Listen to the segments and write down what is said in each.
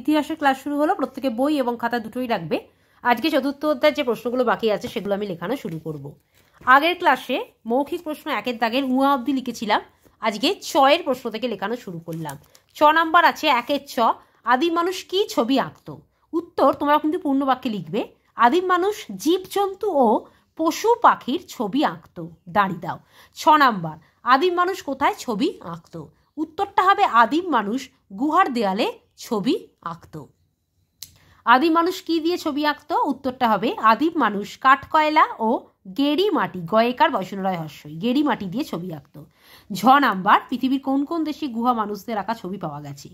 ইতিহাসের ক্লাস শুরু হলো প্রত্যেকে বই এবং খাতা দুটোই রাখবে আজকে চতুর্থ অধ্যায় যে প্রশ্নগুলো বাকি আছে সেগুলো আমি লেখানো শুরু করব আগের ক্লাসে মৌখিক প্রশ্ন একের দাগের উঁয়া অব্দি লিখেছিলাম আজকে ছয়ের প্রশ্ন থেকে লেখানো শুরু করলাম ছ নাম্বার আছে একের ছ আদিম মানুষ কি ছবি আঁকত উত্তর তোমরা কিন্তু পূর্ণ বাক্যে লিখবে আদিম মানুষ জীবজন্তু ও পশু পাখির ছবি আঁকত দাঁড়ি দাও ছ নাম্বার আদিম মানুষ কোথায় ছবি আঁকত উত্তরটা হবে আদিম মানুষ গুহার দেয়ালে ছবি আঁকত আদিম মানুষ কি দিয়ে ছবি আঁকতো উত্তরটা হবে আদিম মানুষ কাঠকয়লা ও গেরি মাটি গয়েকার বৈষ্ণরায় হস্যই গেরি মাটি দিয়ে ছবি আঁকত ঝ নাম্বার পৃথিবীর কোন কোন দেশে গুহা মানুষদের আঁকা ছবি পাওয়া গেছে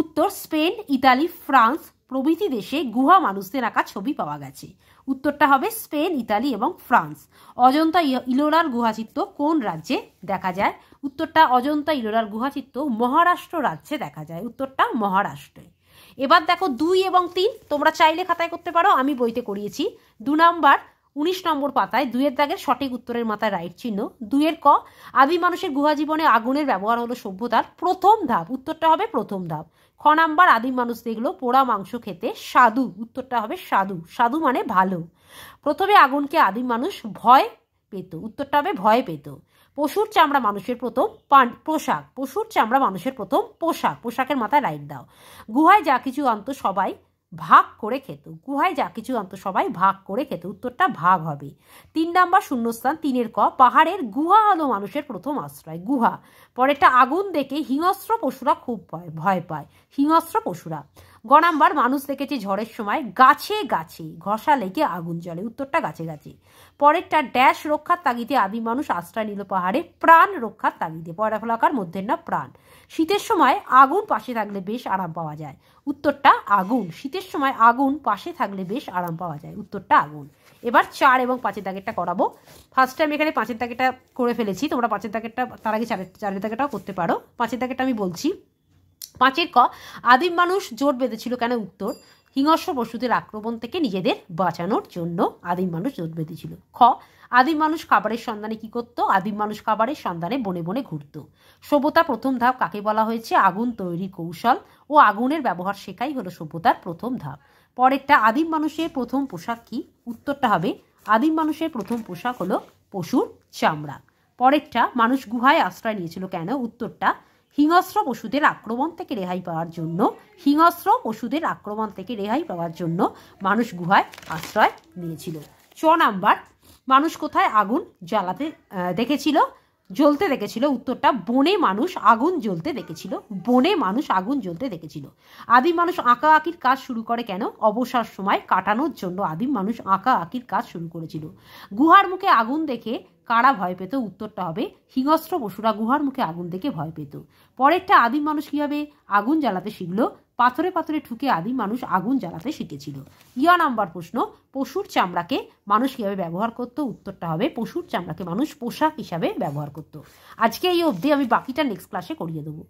উত্তর স্পেন ইতালি ফ্রান্স প্রভৃতি দেশে গুহা মানুষদের আঁকা ছবি পাওয়া গেছে উত্তরটা হবে স্পেন ইতালি এবং ফ্রান্স অজন্তা ইলোরার গুহাচিত্র কোন রাজ্যে দেখা যায় উত্তরটা অজন্তা ইলোরার গুহাচিত্র মহারাষ্ট্র রাজ্যে দেখা যায় উত্তরটা মহারাষ্ট্রে এবার দেখো দুই এবং তিন তোমরা চাইলে খাতায় করতে পারো আমি বইতে করিয়েছি দু নম্বর উনিশ নম্বর পাতায় দুয়ের দাগের সঠিক উত্তরের মাথায় রাইট চিহ্ন দুয়ের ক আদি মানুষের গুহা জীবনে আগুনের ব্যবহার হলো সভ্যতার প্রথম ধাপ উত্তরটা হবে প্রথম ধাপ খ নাম্বার আদিম মানুষ দেখলো পোড়া মাংস খেতে সাধু উত্তরটা হবে সাধু সাধু মানে ভালো প্রথমে আগুনকে আদিম মানুষ ভয় পেত উত্তরটা হবে ভয় পেত পশুর চামড়া মানুষের প্রথম পান পোশাক পশুর চামড়া মানুষের প্রথম পোশাক পোশাকের মাথায় লাইট দাও গুহায় যা কিছু আনতো সবাই ভাগ করে খেত গুহায় যা কিছু অন্ত সবাই ভাগ করে খেত উত্তরটা ভাগ হবে তিন নাম্বার শূন্যস্থান তিনের ক পাহাড়ের গুহা হলো মানুষের প্রথম আশ্রয় গুহা পরেরটা আগুন দেখে হিংস্র পশুরা খুব ভয় ভয় পায় হিংস্র পশুরা গ নাম্বার মানুষ দেখেছে ঝড়ের সময় গাছে গাছে ঘষা লেগে আগুন জ্বলে উত্তরটা গাছে গাছে পরেরটা ড্যাশ রক্ষার তাগিদে আদি মানুষ আশ্রয় নিল পাহাড়ে প্রাণ রক্ষার তাগিদে পয়রাফলাকার মধ্যে না প্রাণ শীতের সময় আগুন পাশে থাকলে বেশ আরাম পাওয়া যায় উত্তরটা আগুন শীতের শীতের সময় আগুন পাশে থাকলে বেশ আরাম পাওয়া যায় উত্তরটা আগুন এবার চার এবং পাঁচের দাগেরটা করাবো ফার্স্ট টাইম এখানে পাঁচের দাগেরটা করে ফেলেছি তোমরা পাঁচের দাগেরটা তার আগে চারের চারের দাগেরটাও করতে পারো পাঁচের দাগেরটা আমি বলছি পাঁচের ক আদিম মানুষ জোট বেঁধেছিল কেন উত্তর হিংস্র পশুদের আক্রমণ থেকে নিজেদের বাঁচানোর জন্য আদিম মানুষ জোট ছিল খ আদিম মানুষ খাবারের সন্ধানে কি করত আদিম মানুষ খাবারের সন্ধানে বনে বনে ঘুরত সভ্যতা প্রথম ধাপ কাকে বলা হয়েছে আগুন তৈরি কৌশল ও আগুনের ব্যবহার শেখাই হলো সভ্যতার প্রথম ধাপ পরেরটা আদিম মানুষের প্রথম পোশাক কি উত্তরটা হবে আদিম মানুষের প্রথম পোশাক হলো পশুর চামড়া পরেরটা মানুষ গুহায় আশ্রয় নিয়েছিল কেন উত্তরটা হিংস্র পশুদের আক্রমণ থেকে রেহাই পাওয়ার জন্য হিংস্র পশুদের আক্রমণ থেকে রেহাই পাওয়ার জন্য মানুষ গুহায় আশ্রয় নিয়েছিল ছ নাম্বার মানুষ কোথায় আগুন জ্বালাতে দেখেছিল জ্বলতে দেখেছিল উত্তরটা বনে মানুষ আগুন জ্বলতে দেখেছিল বনে মানুষ আগুন জ্বলতে দেখেছিল আদিম মানুষ আঁকা আঁকির কাজ শুরু করে কেন অবসর সময় কাটানোর জন্য আদিম মানুষ আঁকা আঁকির কাজ শুরু করেছিল গুহার মুখে আগুন দেখে কারা ভয় পেত উত্তরটা হবে হিংস্র পশুরা গুহার মুখে আগুন দেখে ভয় পেত পরেরটা আদিম মানুষ কীভাবে আগুন জ্বালাতে শিখল পাথরে পাথরে ঠুকে আদিম মানুষ আগুন জ্বালাতে শিখেছিল ইয়া নাম্বার প্রশ্ন পশুর চামড়াকে মানুষ কীভাবে ব্যবহার করতো উত্তরটা হবে পশুর চামড়াকে মানুষ পোশাক হিসাবে ব্যবহার করত আজকে এই অবধি আমি বাকিটা নেক্সট ক্লাসে করিয়ে দেবো